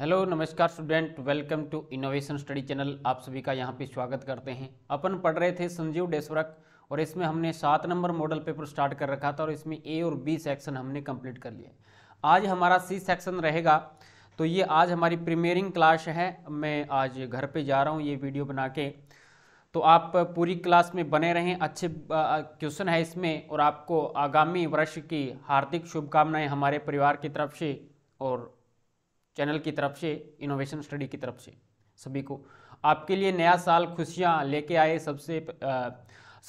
hello नमस्कार student welcome to innovation study channel आप सभी का यहाँ पे स्वागत करते हैं अपन पढ़ रहे थे संजीव डेस्वरक और इसमें हमने सात नंबर मॉडल पेपर स्टार्ट कर रखा था और इसमें ए और बी सेक्शन हमने कंप्लीट कर लिया आज हमारा सी सेक्शन रहेगा तो ये आज हमारी प्रीमियरिंग क्लास है मैं आज घर पर जा रहा हूँ ये वीडियो बना के तो आप पूरी क्लास में बने रहें अच्छे क्वेश्चन है इसमें और आपको आगामी वर्ष की हार्दिक शुभकामनाएँ हमारे परिवार की तरफ से और चैनल की तरफ से इनोवेशन स्टडी की तरफ से सभी को आपके लिए नया साल खुशियाँ लेके आए सबसे आ,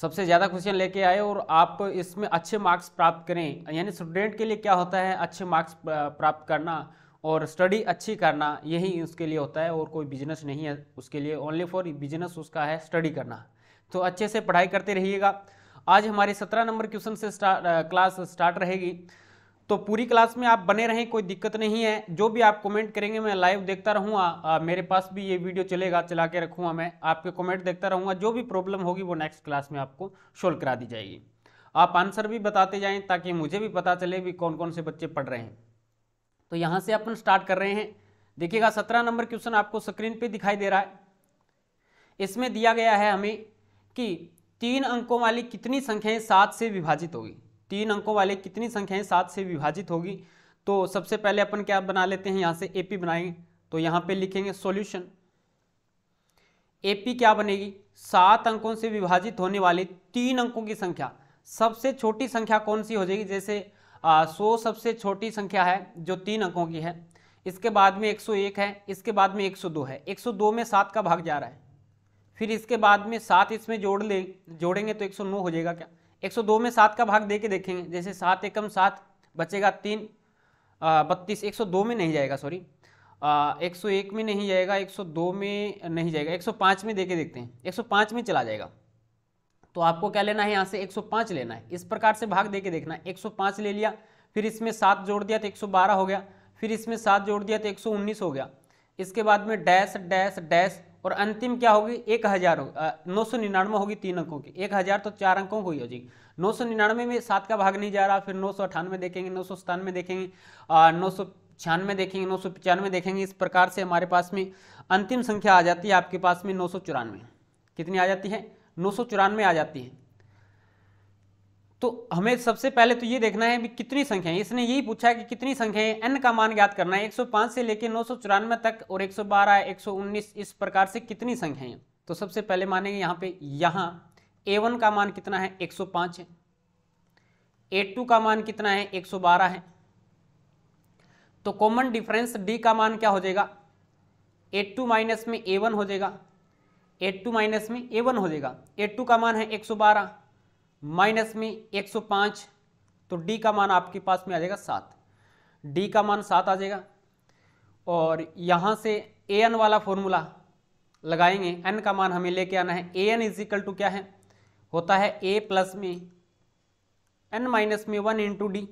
सबसे ज़्यादा खुशियाँ लेके आए और आप इसमें अच्छे मार्क्स प्राप्त करें यानी स्टूडेंट के लिए क्या होता है अच्छे मार्क्स प्राप्त करना और स्टडी अच्छी करना यही उसके लिए होता है और कोई बिजनेस नहीं है उसके लिए ओनली फॉर बिजनेस उसका है स्टडी करना तो अच्छे से पढ़ाई करते रहिएगा आज हमारी सत्रह नंबर क्वेश्चन से स्टार्ट क्लास स्टार्ट रहेगी तो पूरी क्लास में आप बने रहें कोई दिक्कत नहीं है जो भी आप कमेंट करेंगे मैं लाइव देखता रहूँगा मेरे पास भी ये वीडियो चलेगा चला के रखूँगा मैं आपके कमेंट देखता रहूँगा जो भी प्रॉब्लम होगी वो नेक्स्ट क्लास में आपको सोल्व करा दी जाएगी आप आंसर भी बताते जाएँ ताकि मुझे भी पता चले भी कौन कौन से बच्चे पढ़ रहे हैं तो यहाँ से अपन स्टार्ट कर रहे हैं देखिएगा सत्रह नंबर क्वेश्चन आपको स्क्रीन पर दिखाई दे रहा है इसमें दिया गया है हमें कि तीन अंकों वाली कितनी संख्याएं सात से विभाजित होगी तीन अंकों वाले कितनी संख्याएं सात से विभाजित होगी तो सबसे पहले अपन क्या बना लेते हैं यहां से एपी बनाएंगे तो यहां पे लिखेंगे सॉल्यूशन एपी क्या बनेगी सात अंकों से विभाजित होने वाली तीन अंकों की संख्या सबसे छोटी संख्या कौन सी हो जाएगी जैसे आ, सो सबसे छोटी संख्या है जो तीन अंकों की है इसके बाद में 101 है इसके बाद में 102 है 102 में सात का भाग जा रहा है फिर इसके बाद में सात इसमें जोड़ ले जोड़ेंगे तो 109 हो जाएगा क्या 102 में सात का भाग दे के देखेंगे जैसे सात एकम सात बचेगा तीन बत्तीस एक सौ दो में नहीं जाएगा सॉरी एक सौ एक में नहीं जाएगा एक सौ दो में नहीं जाएगा एक सौ पाँच में दे के देखते हैं एक सौ पाँच में चला जाएगा तो आपको क्या लेना है यहाँ से एक सौ पाँच लेना है इस प्रकार से भाग दे के देखना है एक सौ पाँच ले लिया फिर इसमें सात जोड़ दिया तो एक सौ बारह हो गया फिर इसमें सात जोड़ दिया तो एक सौ उन्नीस हो गया इसके बाद में डैश डैश डैश और अंतिम क्या होगी एक हज़ार हो, नौ सौ निन्यानवे होगी तीन अंकों की एक हज़ार तो चार अंकों को ही हो जाएगी नौ सौ निन्यानवे में सात का भाग नहीं जा रहा फिर नौ सौ अठानवे देखेंगे नौ सौ सतानवे देखेंगे नौ सौ छियानवे देखेंगे नौ सौ पचानवे देखेंगे इस प्रकार से हमारे पास में अंतिम संख्या आ जाती है आपके पास में नौ सौ चौरानवे कितनी आ जाती है नौ सौ चौरानवे आ जाती है तो हमें सबसे पहले तो ये देखना है भी कितनी संख्याएं इसने यही पूछा है कि कितनी संख्याएं एन का मान ज्ञात करना है 105 से लेकर नौ तक और 112, 119 इस प्रकार से कितनी संख्याएं तो सबसे पहले मानेंगे यहाँ पे यहाँ ए का मान कितना है 105 है ए का मान कितना है 112 है तो कॉमन डिफरेंस डी का मान क्या हो जाएगा एट टू माइनस में ए वन हो जाएगा एट टू माइनस में ए वन हो जाएगा एट टू का मान है एक सौ बारह माइनस में 105 तो डी का मान आपके पास में आ जाएगा सात डी का मान सात आ जाएगा और यहां से ए एन वाला फॉर्मूला लगाएंगे एन का मान हमें लेके आना है ए एन इजिकल टू क्या है होता है ए प्लस में एन माइनस में वन इंटू डी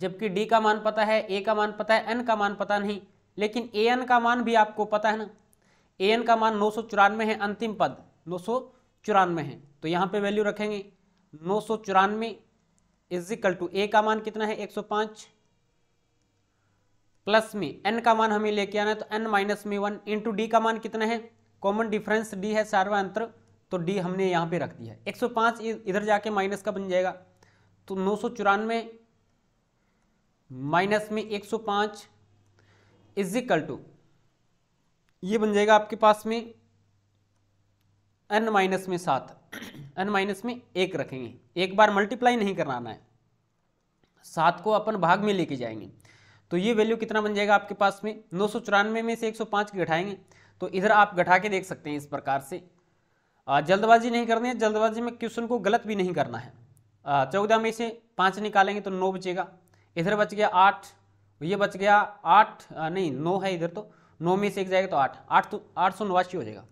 जबकि डी का मान पता है ए का मान पता है एन का मान पता नहीं लेकिन ए एन का मान भी आपको पता है ना ए एन का मान नौ है अंतिम पद नौ चौरानवे है तो यहाँ पे वैल्यू रखेंगे नौ सौ चौरानवे इजिकल टू ए का मान कितना है 105 प्लस में एन का मान हमें लेके आना है तो एन माइनस में वन इंटू डी का मान कितना है कॉमन डिफरेंस डी है सार्व अंतर तो डी हमने यहाँ पे रख दिया है 105 इधर जाके माइनस का बन जाएगा तो नौ सौ चौरानवे माइनस में 105 सौ पाँच इजिकल टू ये बन जाएगा आपके पास में n माइनस में सात n माइनस में एक रखेंगे एक बार मल्टीप्लाई नहीं कराना है सात को अपन भाग में लेके जाएंगे तो ये वैल्यू कितना बन जाएगा आपके पास में नौ सौ चौरानवे में से 105 की घटाएंगे तो इधर आप घटा के देख सकते हैं इस प्रकार से जल्दबाजी नहीं करनी है जल्दबाजी में क्वेश्चन को गलत भी नहीं करना है चौदह में से पाँच निकालेंगे तो नौ बचेगा इधर बच गया आठ ये बच गया आठ नहीं नौ है इधर तो नौ में से एक जाएगा तो आठ आठ तो आठ सौ नवासी हो जाएगा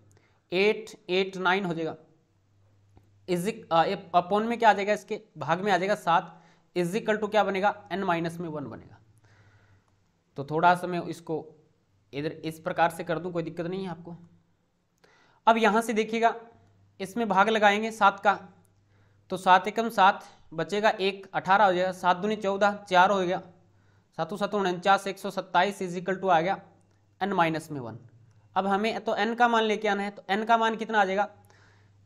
एट एट नाइन हो जाएगा इजिक अपॉन uh, में क्या आ जाएगा इसके भाग में आ जाएगा सात इजिकल टू क्या बनेगा एन माइनस में वन बनेगा तो थोड़ा सा मैं इसको इधर इस प्रकार से कर दूं कोई दिक्कत नहीं है आपको अब यहाँ से देखिएगा इसमें भाग लगाएंगे सात का तो सात एकम सात बचेगा एक अठारह हो जाएगा सात दूनी चौदह चार हो गया सातों सातों उनचास एक सौ सत्ताईस इजिकल टू आ गया एन माइनस में वन अब हमें तो एन का मान लेके आना है तो एन का मान कितना आ जाएगा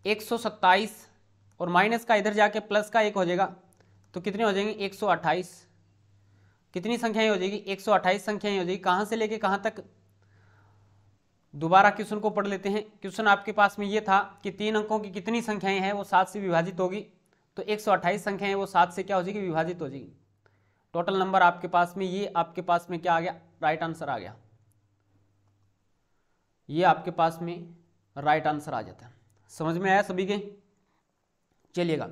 एक और माइनस का इधर जाके प्लस का एक हो जाएगा तो कितने हो जाएंगे एक कितनी संख्याएं हो जाएगी 128 संख्याएं हो जाएगी कहाँ से लेके कहाँ तक दोबारा क्वेश्चन को पढ़ लेते हैं क्वेश्चन आपके पास में ये था कि तीन अंकों की कितनी संख्याएं हैं वो सात से विभाजित होगी तो 128 संख्याएं वो सात से क्या हो जाएगी विभाजित हो जाएगी टोटल नंबर आपके पास में ये आपके पास में क्या आ गया राइट आंसर आ गया ये आपके पास में राइट आंसर आ जाता है समझ में आया सभी के चलिएगा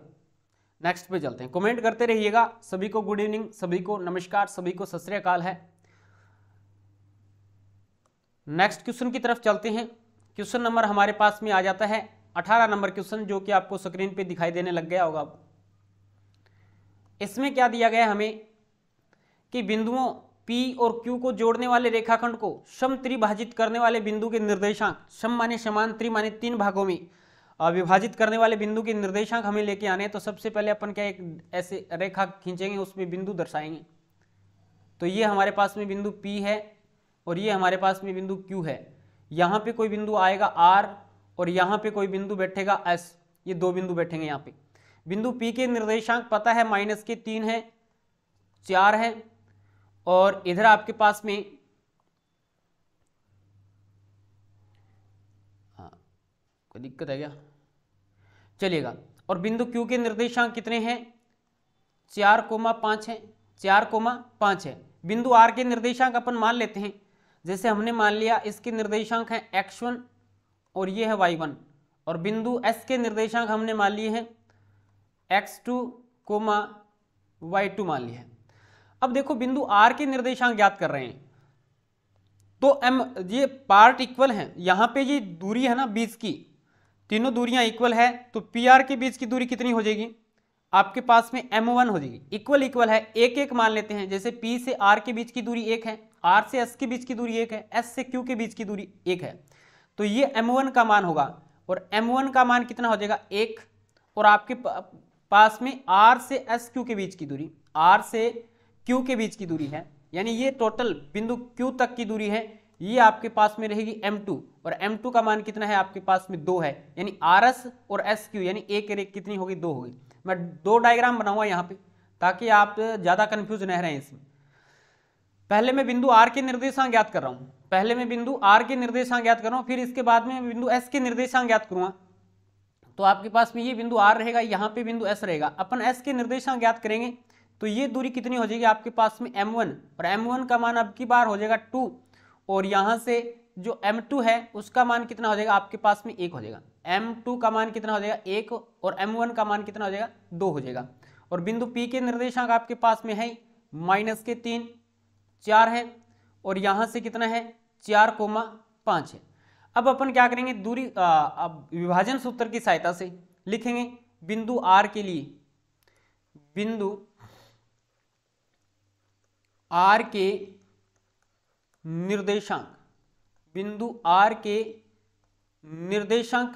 नेक्स्ट पे चलते हैं कमेंट करते रहिएगा सभी को गुड इवनिंग सभी को नमस्कार सभी को सत्याकाल है नेक्स्ट क्वेश्चन की तरफ चलते हैं क्वेश्चन नंबर हमारे पास में आ जाता है अठारह नंबर क्वेश्चन जो कि आपको स्क्रीन पे दिखाई देने लग गया होगा इसमें क्या दिया गया हमें कि बिंदुओं पी और क्यू को जोड़ने वाले रेखाखंड को सम त्रिभाजित करने वाले बिंदु के निर्देशांक सम माने समान त्रि माने तीन भागों में विभाजित करने वाले बिंदु के निर्देशांक हमें लेके आने तो सबसे पहले अपन क्या एक ऐसे रेखा खींचेंगे उसमें बिंदु दर्शाएंगे तो ये हमारे पास में बिंदु पी है और ये हमारे पास में बिंदु क्यू है यहाँ पे कोई बिंदु आएगा आर और यहाँ पे कोई बिंदु बैठेगा एस ये दो बिंदु बैठेंगे यहाँ पे बिंदु पी के निर्देशांक पता है माइनस के तीन है चार है और इधर आपके पास में हाँ कोई दिक्कत है क्या चलिएगा और बिंदु क्यू के निर्देशांक कितने हैं चार कोमा पांच है चार कोमा पांच है बिंदु आर के निर्देशांक अपन मान लेते हैं जैसे हमने मान लिया इसके निर्देशांक है एक्स वन और ये है वाई वन और बिंदु एस के निर्देशांक हमने मान लिए हैं X two comma Y two मान लिया है अब देखो बिंदु आर के निर्देशांक ज्ञात कर रहे हैं तो एम ये पार्ट इक्वल है यहां पे ये दूरी है ना बीच की तीनों दूरियां इक्वल है तो पी आर के बीच की दूरी कितनी हो जाएगी आपके पास में एम वन हो जाएगी इक्वल इक्वल है एक एक मान लेते हैं जैसे पी से आर के बीच की दूरी एक है आर से एस के बीच की दूरी एक है एस से क्यू के बीच की दूरी एक है तो ये एम वन का मान होगा और एम वन का मान कितना हो जाएगा एक और आपके पास में आर से एस क्यू के बीच की दूरी आर से क्यू के बीच की दूरी है यानी ये टोटल बिंदु क्यू तक की दूरी है ये आपके पास में रहेगी M2 और M2 का मान कितना है आपके पास में दो है यानी आर एस और एस क्यू यानी एक रेख कितनी होगी दो होगी मैं दो डायग्राम बनाऊंगा यहाँ पे ताकि आप ज़्यादा कंफ्यूज न रहें इसमें पहले मैं बिंदु आर के निर्देशांक ज्ञात कर रहा हूँ पहले मैं बिंदु आर के निर्देशांक ज्ञात कर रहा हूँ फिर इसके बाद में बिंदु एस के निर्देशांक ज्ञात करूंगा तो आपके पास में ये बिंदु आर रहेगा यहाँ पे बिंदु एस रहेगा अपन एस के निर्देशांक ज्ञात करेंगे तो ये दूरी कितनी हो जाएगी आपके पास में एम वन और एम वन का मान अब की बार हो जाएगा टू और यहाँ से जो एम टू है उसका मान कितना हो जाएगा आपके पास में एक हो जाएगा एम टू का मान कितना हो जाएगा एक और एम वन का मान कितना हो जाएगा दो हो जाएगा और बिंदु पी के निर्देशांक आपके पास में है माइनस के तीन चार है और यहाँ से कितना है चार कोमा पाँच है अब अपन क्या करेंगे दूरी आ, अब विभाजन सूत्र की सहायता से लिखेंगे बिंदु आर के लिए बिंदु आर के निर्देशांक बिंदु आर के निर्देशांक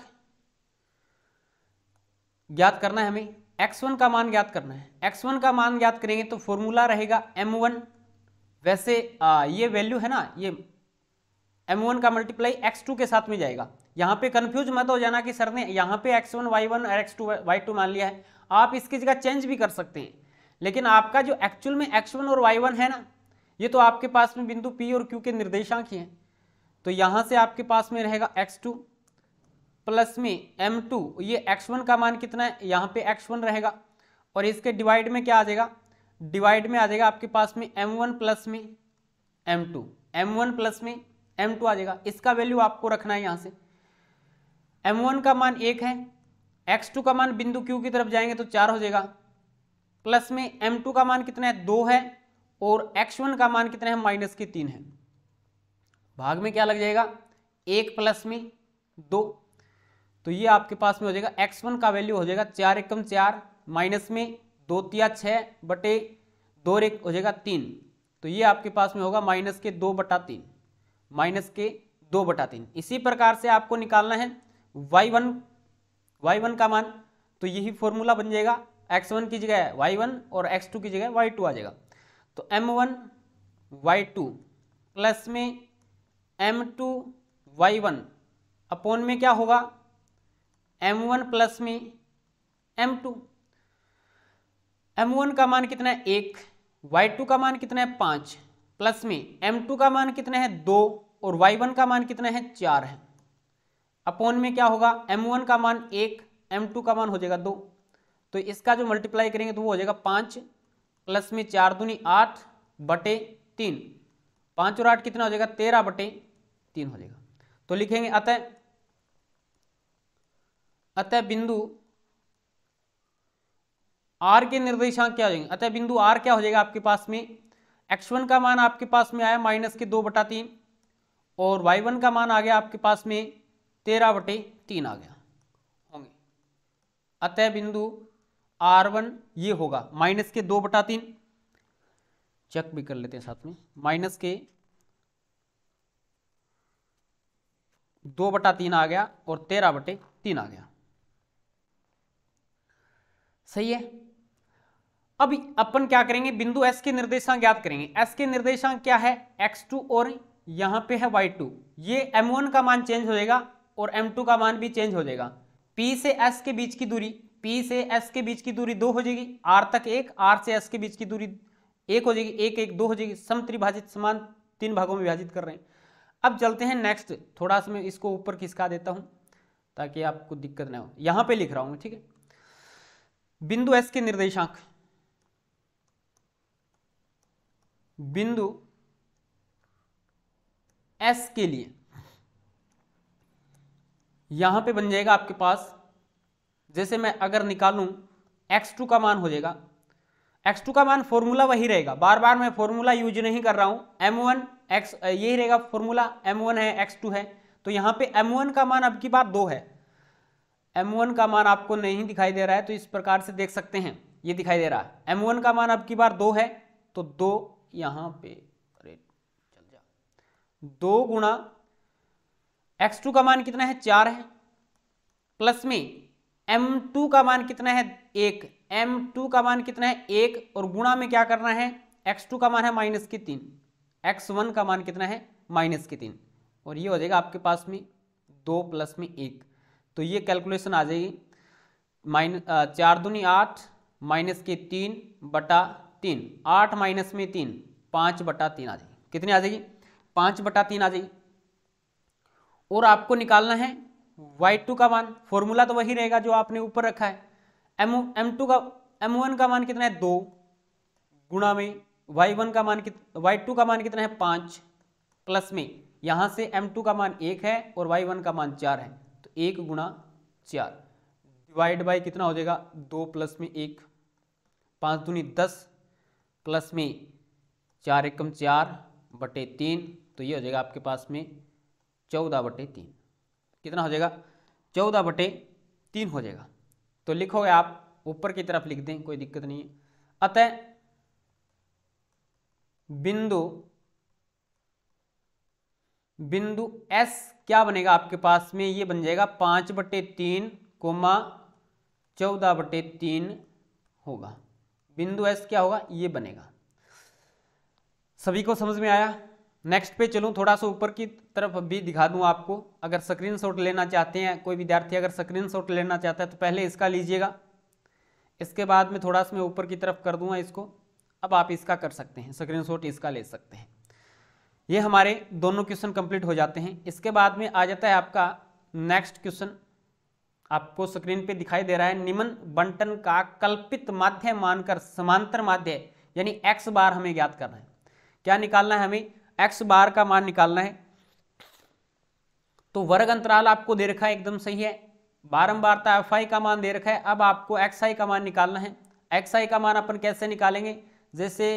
ज्ञात करना है हमें एक्स वन का मान ज्ञात करना है एक्स वन का मान ज्ञात करेंगे तो फॉर्मूला रहेगा एम वन वैसे आ, ये वैल्यू है ना ये एम वन का मल्टीप्लाई एक्स टू के साथ में जाएगा यहां पे कंफ्यूज मत हो जाना कि सर ने यहां पे वाई वन और वाई टू मान लिया है आप इसकी जगह चेंज भी कर सकते हैं लेकिन आपका जो एक्चुअल में एक्स वन और वाई वन है ना ये तो आपके पास में बिंदु पी और क्यू के निर्देशांक ही हैं तो यहां से आपके पास में रहेगा एक्स टू प्लस में एम टू ये एक्स वन का मान कितना है यहाँ पे एक्स वन रहेगा और इसके डिवाइड में क्या आ जाएगा डिवाइड में आ जाएगा आपके पास में एम वन प्लस में M two M one plus में एम टू आ जाएगा इसका वैल्यू आपको रखना है यहाँ से एम वन का मान एक है एक्स टू का मान बिंदु क्यू की तरफ जाएंगे तो चार हो जाएगा प्लस में एम टू का मान कितना है दो है और एक्स वन का मान कितना है माइनस के तीन है भाग में क्या लग जाएगा एक प्लस में दो तो ये आपके पास में हो जाएगा एक्स वन का वैल्यू हो जाएगा चार एकम चार माइनस में दो तिया छः बटे दो एक हो जाएगा तीन तो ये आपके पास में होगा माइनस के दो बटा तीन माइनस के दो बटा तीन इसी प्रकार से आपको निकालना है वाई वन वाई वन का मान तो यही फॉर्मूला बन जाएगा एक्स वन की जगह वाई वन और एक्स टू की जगह वाई टू आ जाएगा तो M one Y two plus में M two Y one upon में क्या होगा एम वन प्लस में एम टू एम वन का मान कितना है एक वाई टू का मान कितना है पांच प्लस में एम टू का मान कितना है दो और वाई वन का मान कितना है चार है अपोन में क्या होगा एम वन का मान एक एम टू का मान हो जाएगा दो तो इसका जो मल्टीप्लाई करेंगे तो वो हो जाएगा पाँच प्लस में चार दूनी आठ बटे तीन पाँच और आठ कितना हो जाएगा तेरह बटे तीन हो जाएगा तो लिखेंगे अतः अतः बिंदु आर के निर्देशांक क्या हो जाएंगे अतः बिंदु आर क्या हो जाएगा आपके पास में एक्स वन का मान आपके पास में आया माइनस के दो बटा तीन और वाई वन का मान आ गया आपके पास में तेरह बटे तीन आ गया होंगे अतः बिंदु आर वन ये होगा माइनस के दो बटा तीन चेक भी कर लेते हैं साथ में माइनस के दो बटा तीन आ गया और तेरह बटे तीन आ गया सही है अब अपन क्या करेंगे बिंदु एस के निर्देशांक ज्ञात करेंगे एस के निर्देशांक क्या है एक्स टू और यहां पे है वाई टू ये एम वन का मान चेंज हो जाएगा और एम टू का मान भी चेंज हो जाएगा पी से एस के बीच की दूरी पी से एस के बीच की दूरी दो हो जाएगी आर तक एक आर से एस के बीच की दूरी एक हो जाएगी एक एक दो हो जाएगी सम त्रिभाजित समान तीन भागों में विभाजित कर रहे हैं अब चलते हैं नेक्स्ट थोड़ा सा मैं इसको ऊपर खिसका देता हूं ताकि आपको दिक्कत ना हो यहां पे लिख रहा हूं ठीक है बिंदु एस के निर्देशांक बिंदु एस के लिए यहां पे बन जाएगा आपके पास जैसे मैं अगर निकालूं x2 का मान हो जाएगा x2 का मान फॉर्मूला वही रहेगा बार बार मैं फॉर्मूला यूज नहीं कर रहा हूं एम वन एक्स यही रहेगा फॉर्मूला m1 है x2 है तो यहां पे m1 का मान अब की बार दो है m1 का मान आपको नहीं दिखाई दे रहा है तो इस प्रकार से देख सकते हैं ये दिखाई दे रहा है एम वन का मान अब की बार दो है तो दो यहां पे अरे चल जा दो गुणा एक्स टू का मान कितना है चार है प्लस में टू का मान कितना है एक टू का मान कितना है एक और गुणा में क्या करना है टू का मान है माइनस की तीन वन का मान कितना है माइनस की तीन और ये हो जाएगा आपके पास में दो प्लस में एक तो ये कैलकुलेशन आ जाएगी माइन चार दूनी आठ माइनस के तीन बटा तीन आठ माइनस में तीन पाँच बटा तीन आ जाएगी कितनी आ जाएगी पाँच बटा तीन आ जाएगी और आपको निकालना है वाई टू का मान फॉर्मूला तो वही रहेगा जो आपने ऊपर रखा है m एम टू का एम वन का मान कितना है दो गुणा में वाई वन का मान वाई टू का मान कितना है पांच प्लस में यहां से एम टू का मान एक है और वाई वन का मान चार है तो एक गुणा चार डिवाइड बाई कितना हो जाएगा दो प्लस में एक पाँच दूनी दस प्लस में चार एकम चार बटे तीन तो ये हो जाएगा आपके पास में चौदह बटे तीन कितना हो जाएगा चौदह बटे तीन हो जाएगा तो लिखोगे आप ऊपर की तरफ लिख दें कोई दिक्कत नहीं है अतः बिंदु बिंदु एस क्या बनेगा आपके पास में ये बन जाएगा पांच बटे तीन कोमा चौदह बटे तीन होगा बिंदु एस क्या होगा ये बनेगा सभी को समझ में आया नेक्स्ट पे चलूँ थोड़ा सा ऊपर की तरफ भी दिखा दूँ आपको अगर स्क्रीनशॉट लेना चाहते हैं कोई विद्यार्थी अगर स्क्रीनशॉट लेना चाहता है तो पहले इसका लीजिएगा इसके बाद में थोड़ा सा मैं ऊपर की तरफ कर दूँगा इसको अब आप इसका कर सकते हैं स्क्रीनशॉट इसका ले सकते हैं ये हमारे दोनों क्वेश्चन कंप्लीट हो जाते हैं इसके बाद में आ जाता है आपका नेक्स्ट क्वेश्चन आपको स्क्रीन पे दिखाई दे रहा है निम्न बंटन का कल्पित माध्य मानकर समांतर माध्य यानी एक्स बार हमें ज्ञात करना है क्या निकालना है हमें एक्स बार का मान निकालना है तो वर्ग अंतराल आपको दे रखा है एकदम सही है बारंबारता एफ आई का मान दे रखा है अब आपको एक्स आई का मान निकालना है एक्स आई का मान अपन कैसे निकालेंगे जैसे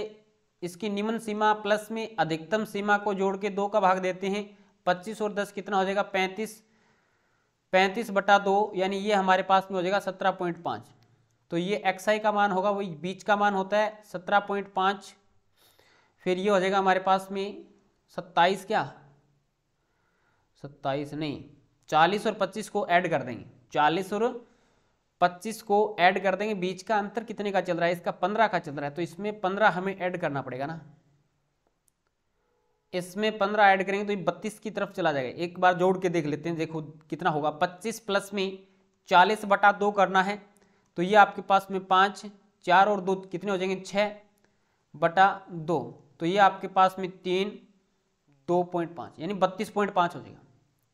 इसकी निम्न सीमा प्लस में अधिकतम सीमा को जोड़ के दो का भाग देते हैं पच्चीस और दस कितना हो जाएगा पैंतीस पैंतीस बटा दो यानी ये हमारे पास में हो जाएगा सत्रह पॉइंट पाँच तो ये एक्स आई का मान होगा वही बीच का मान होता है सत्रह पॉइंट पाँच फिर ये हो जाएगा हमारे पास में सत्ताईस क्या सत्ताईस नहीं चालीस और पच्चीस को ऐड कर देंगे चालीस और पच्चीस को ऐड कर देंगे बीच का अंतर कितने का चल रहा है इसका पंद्रह का चल रहा है तो इसमें पंद्रह हमें ऐड करना पड़ेगा ना इसमें पंद्रह ऐड करेंगे तो ये बत्तीस की तरफ चला जाएगा एक बार जोड़ के देख लेते हैं देखो कितना होगा पच्चीस प्लस में चालीस बटा दो करना है तो ये आपके पास में पाँच चार और दो कितने हो जाएंगे छः बटा दो तो ये आपके पास में तीन दो पॉइंट पाँच यानी बत्तीस पॉइंट पाँच हो जाएगा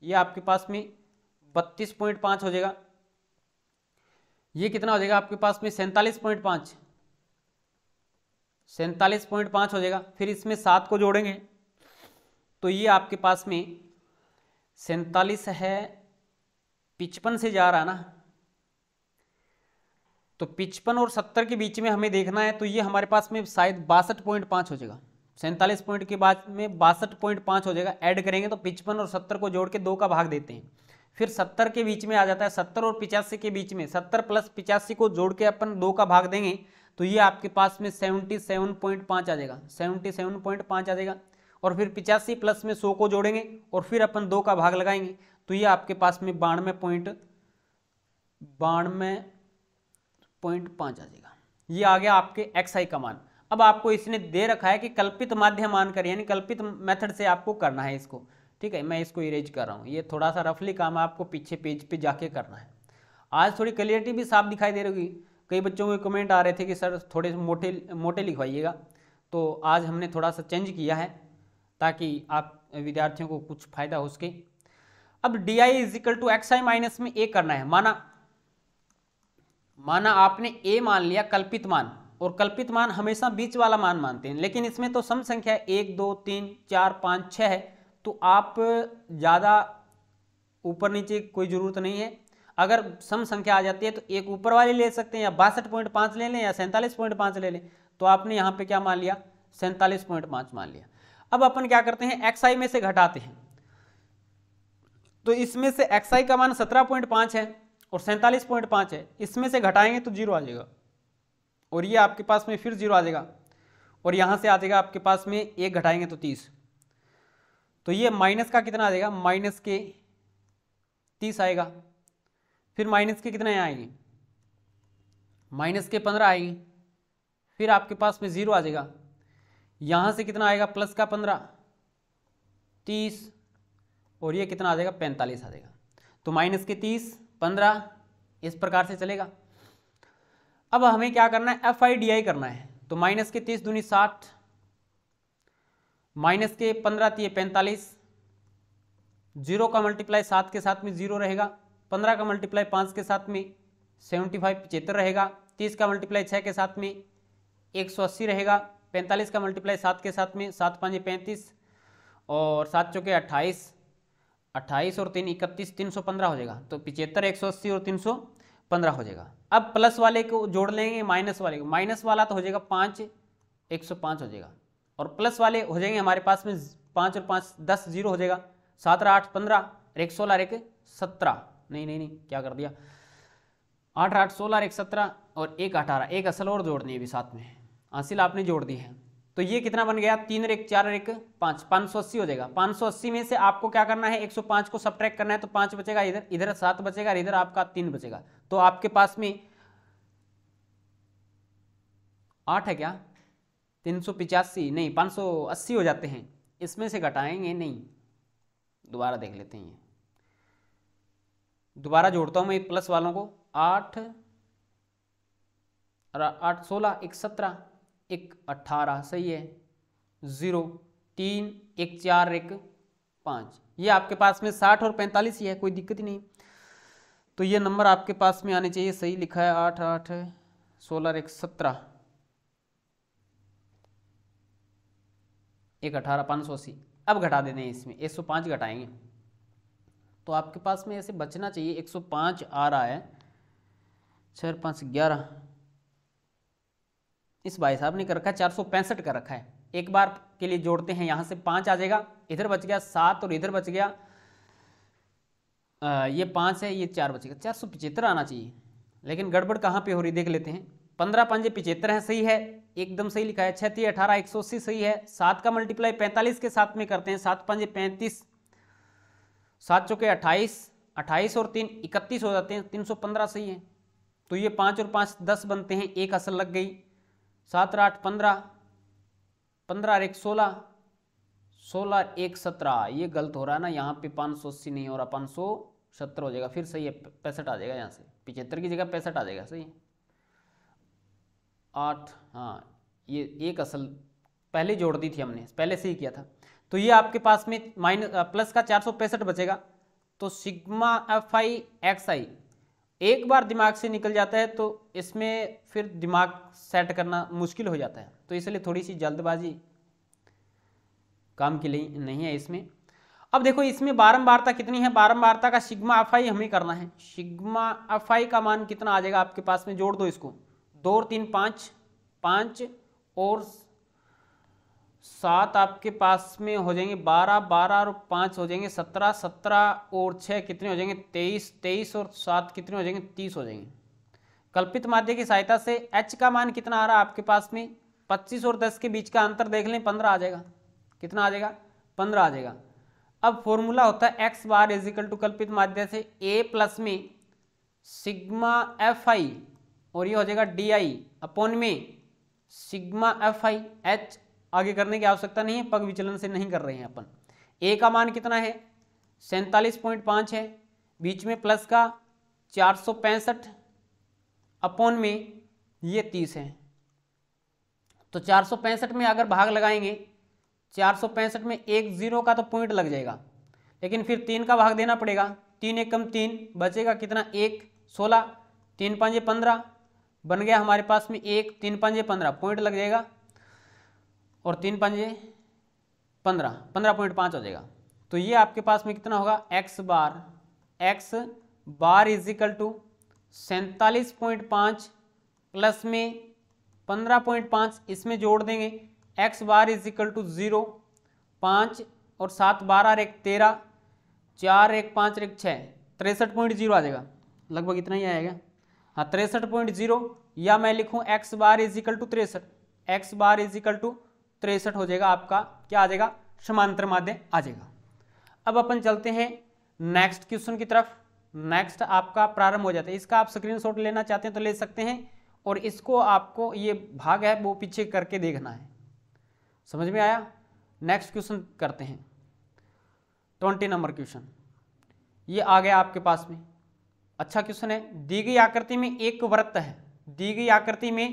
ये आपके पास में बत्तीस पॉइंट पाँच हो जाएगा ये कितना हो जाएगा आपके पास में सैंतालीस पॉइंट पाँच सैंतालीस पॉइंट पाँच हो जाएगा फिर इसमें सात को जोड़ेंगे तो ये आपके पास में सैंतालीस है पिचपन से जा रहा ना तो पिचपन और सत्तर के बीच में हमें देखना है तो ये हमारे पास में शायद बासठ पॉइंट पाँच हो जाएगा सैंतालीस पॉइंट के बाद में बासठ पॉइंट पाँच हो जाएगा ऐड करेंगे तो पिचपन और सत्तर को जोड़ के दो का भाग देते हैं फिर सत्तर के बीच में आ जाता है सत्तर और पिचासी के बीच में सत्तर प्लस पिचासी को जोड़ के अपन दो का भाग देंगे तो ये आपके पास में सेवनटी सेवन पॉइंट पाँच आ जाएगा सेवनटी सेवन पॉइंट पाँच आ जाएगा और फिर पिचासी प्लस में सौ को जोड़ेंगे और फिर अपन दो का भाग लगाएंगे तो ये आपके पास में बानवे पॉइंट बानवे पॉइंट पाँच आ जाएगा ये आ गया आपके एक्स आई का मान अब आपको इसने दे रखा है कि कल्पित माध्यम मानकर यानी कल्पित मेथड से आपको करना है इसको ठीक है मैं इसको इरेज कर रहा हूँ ये थोड़ा सा रफली काम आपको पीछे पेज पे जाके करना है आज थोड़ी क्लियरिटी भी साफ दिखाई दे रही कई बच्चों के कमेंट आ रहे थे कि सर थोड़े मोटे मोटे लिखवाइएगा तो आज हमने थोड़ा सा चेंज किया है ताकि आप विद्यार्थियों को कुछ फायदा हो सके अब D I is equal to X I minus में ए करना है माना माना आपने ए मान लिया कल्पित मान और कल्पित मान हमेशा बीच वाला मान मानते हैं लेकिन इसमें तो सम संख्या एक दो तीन चार पाँच छः है तो आप ज़्यादा ऊपर नीचे कोई ज़रूरत नहीं है अगर सम संख्या आ जाती है तो एक ऊपर वाली ले सकते हैं या बासठ पॉइंट पाँच ले लें या सैंतालीस पॉइंट पाँच ले लें तो आपने यहाँ पे क्या मान लिया सैंतालीस पॉइंट पाँच मान लिया अब अपन क्या करते हैं एक्स आई में से घटाते हैं तो इसमें से एक्स आई का मान सत्रह पॉइंट पाँच है और सैंतालीस पॉइंट पाँच है इसमें से घटाएंगे तो जीरो आ जाएगा और ये आपके पास में फिर जीरो आ जाएगा और यहाँ से आ जाएगा आपके पास में एक घटाएंगे तो तीस तो ये माइनस का कितना आ जाएगा माइनस के तीस आएगा फिर माइनस के कितने आएंगे माइनस के पंद्रह आएंगे फिर आपके पास में ज़ीरो आ जाएगा यहाँ से कितना आएगा प्लस का पंद्रह तीस और ये कितना आ जाएगा पैंतालीस आ जाएगा तो माइनस के तीस पंद्रह इस प्रकार से चलेगा अब हमें क्या करना है एफ आई डी आई करना है तो माइनस के तीस दूनी साठ माइनस के पंद्रह तीय पैंतालीस जीरो का मल्टीप्लाई सात के साथ में जीरो रहेगा पंद्रह का मल्टीप्लाई पाँच के साथ में सेवेंटी फाइव पचहत्तर रहेगा तीस का मल्टीप्लाई छः के साथ में एक सौ अस्सी रहेगा पैंतालीस का मल्टीप्लाई सात के साथ में सात पाँच पैंतीस और सात चौके अट्ठाईस अट्ठाईस और तीन इकतीस तीन सौ पंद्रह हो जाएगा तो पिचहत्तर एक सौ अस्सी और तीन सौ पंद्रह हो जाएगा अब प्लस वाले को जोड़ लेंगे माइनस वाले को माइनस वाला तो हो जाएगा पाँच एक सौ पाँच हो जाएगा और प्लस वाले हो जाएंगे हमारे पास में पाँच और पाँच दस जीरो हो जाएगा सात आठ पंद्रह एक सोलह एक सत्रह नहीं नहीं नहीं क्या कर दिया आठ आठ सोलह एक सत्रह और एक अठारह एक असल और जोड़नी है अभी साथ में हासिल आपने जोड़ दी है तो ये कितना बन गया तीन एक चार एक पांच पांच सौ अस्सी हो जाएगा पांच सौ अस्सी में से आपको क्या करना है एक सौ पांच को सब करना है तो पांच बचेगा इधर इधर सात बचेगा इधर आपका तीन बचेगा तो आपके पास में आठ है क्या तीन सौ पिचासी नहीं पांच सौ अस्सी हो जाते हैं इसमें से घटाएंगे नहीं दोबारा देख लेते हैं दोबारा जोड़ता हूं मैं प्लस वालों को आठ आठ सोलह एक सत्रह एक अठारह सही है ज़ीरो तीन एक चार एक पाँच ये आपके पास में साठ और पैंतालीस ही है कोई दिक्कत ही नहीं तो ये नंबर आपके पास में आने चाहिए सही लिखा है आठ आठ सोलह एक सत्रह एक अठारह पाँच सौ अस्सी अब घटा देते हैं इसमें एक सौ पाँच घटाएंगे तो आपके पास में ऐसे बचना चाहिए एक सौ पाँच आ रहा है छः पाँच ग्यारह इस भाई साहब ने कर रखा है चार सौ पैंसठ कर रखा है एक बार के लिए जोड़ते हैं यहाँ से पाँच आ जाएगा इधर बच गया सात और इधर बच गया आ, ये पाँच है ये चार बच गया चार सौ पिछहत्तर आना चाहिए लेकिन गड़बड़ कहाँ पे हो रही देख लेते हैं पंद्रह पाँच पिछहत्तर है सही है एकदम सही लिखा है छत्तीस अठारह एक सौ अस्सी सही है सात का मल्टीप्लाई पैंतालीस के साथ में करते हैं सात पाँच पैंतीस सात चौके अट्ठाईस अट्ठाईस और तीन इकतीस हो जाते हैं तीन सौ पंद्रह सही है तो ये पाँच और पाँच दस बनते हैं एक असल लग गई सात आठ पंद्रह पंद्रह और एक सोलह सोलह एक सत्रह ये गलत हो रहा है ना यहाँ पे पाँच सौ अस्सी नहीं हो रहा पाँच सौ सत्तर हो जाएगा फिर सही है पैंसठ आ जाएगा यहाँ से पिछहत्तर की जगह पैंसठ आ जाएगा सही आठ हाँ ये एक असल पहले जोड़ दी थी हमने पहले से ही किया था तो ये आपके पास में माइनस प्लस का चार बचेगा तो sigma F I X I एक बार दिमाग से निकल जाता है तो इसमें फिर दिमाग सेट करना मुश्किल हो जाता है तो इसलिए थोड़ी सी जल्दबाजी काम के लिए नहीं है इसमें अब देखो इसमें बारंबारता कितनी है बारंबारता का सिग्मा अफाई हमें करना है सिग्मा अफाई का मान कितना आ जाएगा आपके पास में जोड़ दो इसको दो और तीन पाँच पाँच और सात आपके पास में हो जाएंगे बारह बारह और पाँच हो जाएंगे सत्रह सत्रह और छः कितने हो जाएंगे तेईस तेईस और सात कितने हो जाएंगे तीस हो जाएंगे कल्पित माध्य की सहायता से एच का मान कितना आ रहा है आपके पास में पच्चीस और दस के बीच का अंतर देख लें पंद्रह आ जाएगा कितना आ जाएगा पंद्रह आ जाएगा अब फॉर्मूला होता है एक्स बार इजिकल टू कल्पित माध्य से ए प्लस में सिग्मा एफ आई और ये हो जाएगा डी आई अपॉन में सिग्मा एफ आई एच आगे करने की आवश्यकता नहीं है पग विचलन से नहीं कर रहे हैं अपन ए का मान कितना है सैंतालीस पॉइंट है बीच में प्लस का चार सौ पैंसठ अपॉन में ये तीस है तो चार सौ पैंसठ में अगर भाग लगाएंगे चार सौ पैंसठ में एक जीरो का तो पॉइंट लग जाएगा लेकिन फिर तीन का भाग देना पड़ेगा तीन एक कम तीन बचेगा कितना एक सोलह तीन पाँच पंद्रह बन गया हमारे पास में एक तीन पाँच पंद्रह पॉइंट लग जाएगा और तीन पंजे पंद्रह पंद्रह पॉइंट पाँच हो जाएगा तो ये आपके पास में कितना होगा X bar X bar is equal to सैंतालीस पॉइंट पाँच प्लस में पंद्रह पॉइंट पाँच इसमें जोड़ देंगे X bar is equal to zero पाँच और सात बारह एक तेरह चार एक पाँच एक छः तिरसठ पॉइंट जीरो आ जाएगा लगभग इतना ही आएगा हाँ तिरसठ पॉइंट जीरो या मैं लिखूँ एक्स बार इजिकल टू तिरसठ एक्स बार इजिकल टू तिरसठ हो जाएगा आपका क्या आ जाएगा समांतर माध्य आ जाएगा अब अपन चलते हैं नेक्स्ट क्वेश्चन की तरफ नेक्स्ट आपका प्रारंभ हो जाता है इसका आप स्क्रीनशॉट लेना चाहते हैं तो ले सकते हैं और इसको आपको ये भाग है वो पीछे करके देखना है समझ में आया नेक्स्ट क्वेश्चन करते हैं ट्वेंटी नंबर क्वेश्चन ये आ गया आपके पास में अच्छा क्वेश्चन है दी गई आकृति में एक वृत्त है दी गई आकृति में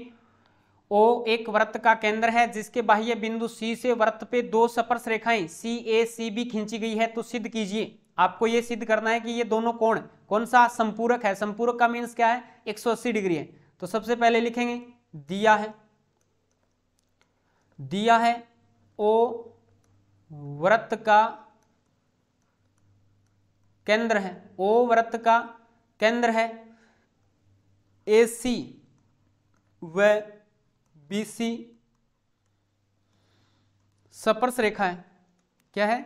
ओ एक वृत्त का केंद्र है जिसके बाह्य बिंदु सी से वृत्त पे दो सपर्श रेखाएं सी ए सी बी खींची गई है तो सिद्ध कीजिए आपको ये सिद्ध करना है कि ये दोनों कोण कौन सा संपूरक है संपूरक का मीन्स क्या है 180 डिग्री है तो सबसे पहले लिखेंगे दिया है दिया है ओ वृत्त का केंद्र है ओ वृत्त का केंद्र है ए सी व बीसी सपर्श रेखा है क्या है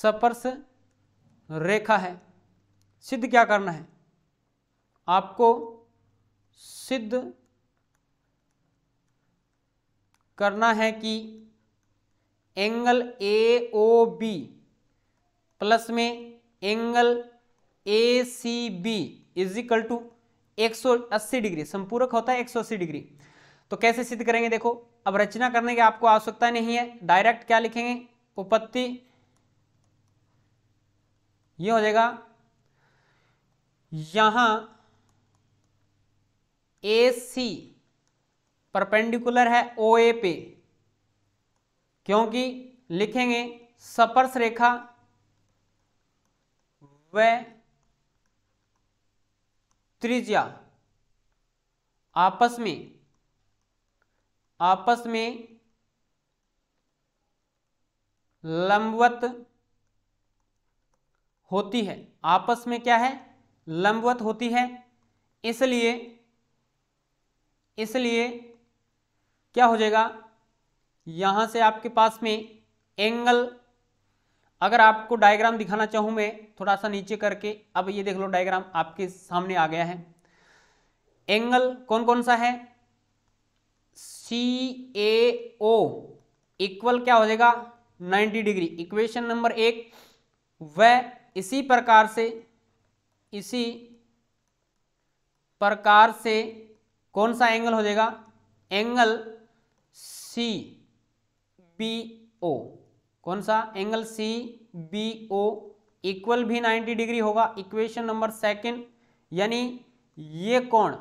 सपर्श रेखा है सिद्ध क्या करना है आपको सिद्ध करना है कि angle A O B plus में angle A C B is equal to 180 degree संपूरक होता है 180 डिग्री तो कैसे सिद्ध करेंगे देखो अब रचना करने की आपको आवश्यकता नहीं है डायरेक्ट क्या लिखेंगे उपपत्ति ये हो जाएगा यहां ए सी परपेंडिकुलर है ओ ए पे क्योंकि लिखेंगे सपर्श रेखा व त्रिज्या आपस में आपस में लंबवत होती है आपस में क्या है लंबवत होती है इसलिए इसलिए क्या हो जाएगा यहां से आपके पास में एंगल अगर आपको डायग्राम दिखाना चाहूं मैं थोड़ा सा नीचे करके अब ये देख लो डायग्राम आपके सामने आ गया है एंगल कौन कौन सा है सी ए ओ इक्वल क्या हो जाएगा 90 डिग्री इक्वेशन नंबर एक वह इसी प्रकार से इसी प्रकार से कौन सा एंगल हो जाएगा एंगल सी बी ओ कौन सा angle C B O equal भी 90 डिग्री होगा इक्वेशन नंबर सेकंड यानी ये कौन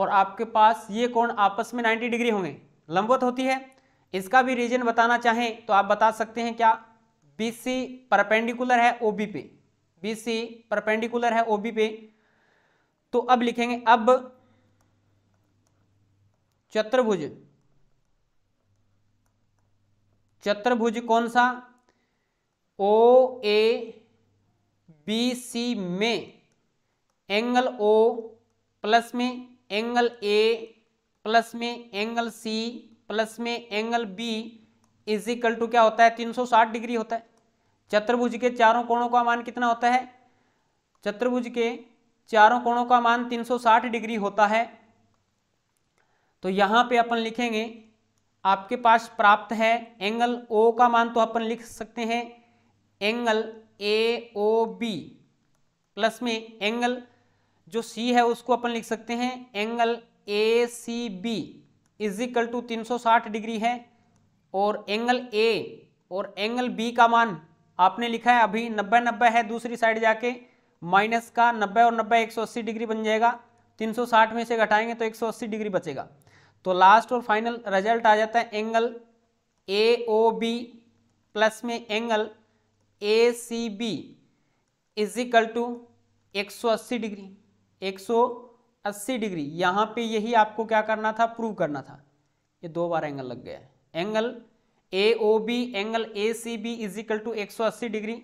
और आपके पास ये कोण आपस में 90 डिग्री होंगे लंबवत होती है इसका भी रीजन बताना चाहें तो आप बता सकते हैं क्या बी सी परपेंडिकुलर है ओ बी पे बी सी परपेंडिकुलर है ओ बी पे तो अब लिखेंगे अब चतुर्भुज चतुर्भुज कौन सा ओ ए बी सी में एंगल ओ प्लस में एंगल ए प्लस में एंगल सी प्लस में angle B is equal to क्या होता है 360 डिग्री होता है चतुर्भुज के चारों कोणों का मान कितना होता है चतुर्भुज के चारों कोणों का मान 360 डिग्री होता है तो यहाँ पे अपन लिखेंगे आपके पास प्राप्त है एंगल ओ का मान तो अपन लिख सकते हैं angle A O B plus में एंगल जो सी है उसको अपन लिख सकते हैं angle A C B is equal to साठ डिग्री है और एंगल ए और एंगल बी का मान आपने लिखा है अभी नब्बे नब्बे है दूसरी साइड जाके माइनस का नब्बे और नब्बे 180 डिग्री बन जाएगा 360 में से घटाएंगे तो 180 डिग्री बचेगा तो लास्ट और फाइनल रिजल्ट आ जाता है angle A O B plus में angle A C B is equal to 180 degree 180 degree यहाँ पे यही आपको क्या करना था प्रूव करना था ये दो बार एंगल लग गया angle A O B angle A C B is equal to एक डिग्री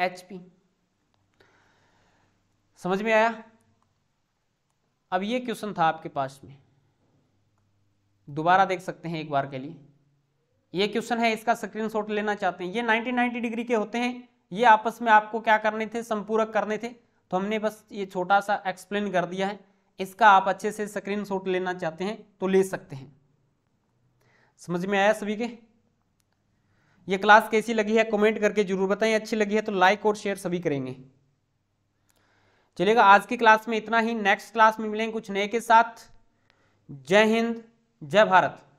एच पी समझ में आया अब ये क्वेश्चन था आपके पास में दोबारा देख सकते हैं एक बार के लिए ये क्वेश्चन है इसका स्क्रीनशॉट लेना चाहते हैं ये 90 90 डिग्री के होते हैं ये आपस में आपको क्या करने थे संपूरक करने थे तो हमने बस ये छोटा सा एक्सप्लेन कर दिया है इसका आप अच्छे से स्क्रीन शॉट लेना चाहते हैं तो ले सकते हैं समझ में आया सभी के ये क्लास कैसी लगी है कमेंट करके जरूर बताएं अच्छी लगी है तो लाइक और शेयर सभी करेंगे चलेगा आज की क्लास में इतना ही नेक्स्ट क्लास में मिलेंगे कुछ नए के साथ जय हिंद जय भारत